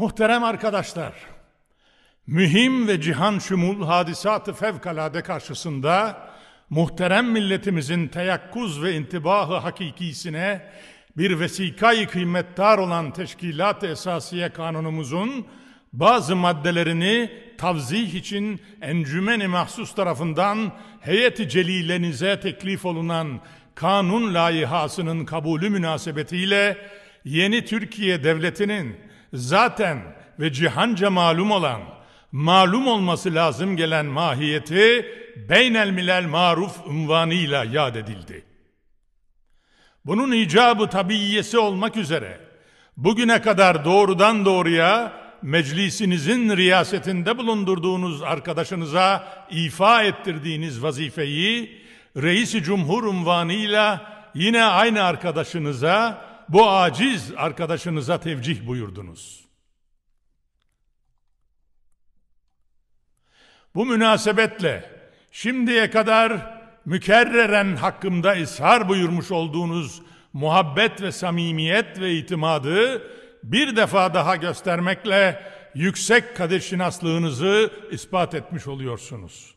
Muhterem arkadaşlar, mühim ve cihan şumul hadisatı fevkalade karşısında muhterem milletimizin teyakkuz ve intibahı hakikisine bir vesikayı kıymettar olan Teşkilat-ı Esasiye Kanunumuzun bazı maddelerini tavzih için encümeni mahsus tarafından heyeti celilenize teklif olunan kanun layihasının kabulü münasebetiyle yeni Türkiye Devleti'nin zaten ve cihanca malum olan, malum olması lazım gelen mahiyeti beynel milel maruf unvanıyla yad edildi. Bunun icabı tabiiyesi olmak üzere bugüne kadar doğrudan doğruya meclisinizin riyasetinde bulundurduğunuz arkadaşınıza ifa ettirdiğiniz vazifeyi reisi cumhur unvanıyla yine aynı arkadaşınıza bu aciz arkadaşınıza tevcih buyurdunuz. Bu münasebetle şimdiye kadar mükerreren hakkımda ısrar buyurmuş olduğunuz muhabbet ve samimiyet ve itimadı bir defa daha göstermekle yüksek kadeşinaslığınızı ispat etmiş oluyorsunuz.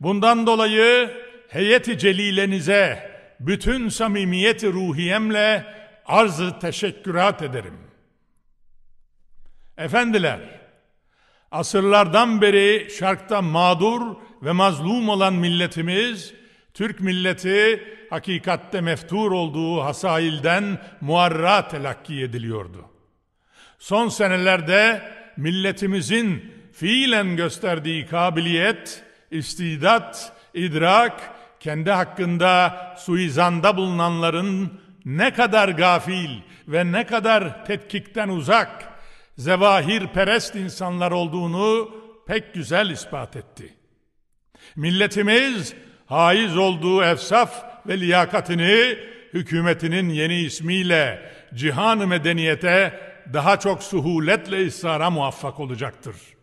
Bundan dolayı heyeti celilenize bütün samimiyeti ruhiyemle arzı teşekkürat ederim. Efendiler, asırlardan beri şarkta mağdur ve mazlum olan milletimiz, Türk milleti hakikatte meftur olduğu hasailden muarra telakki ediliyordu. Son senelerde milletimizin fiilen gösterdiği kabiliyet, istidat, idrak, kendi hakkında suizanda bulunanların ne kadar gafil ve ne kadar tetkikten uzak, zevahir perest insanlar olduğunu pek güzel ispat etti. Milletimiz haiz olduğu efsaf ve liyakatini hükümetinin yeni ismiyle cihan medeniyete daha çok suhuletle ısrara muvaffak olacaktır.''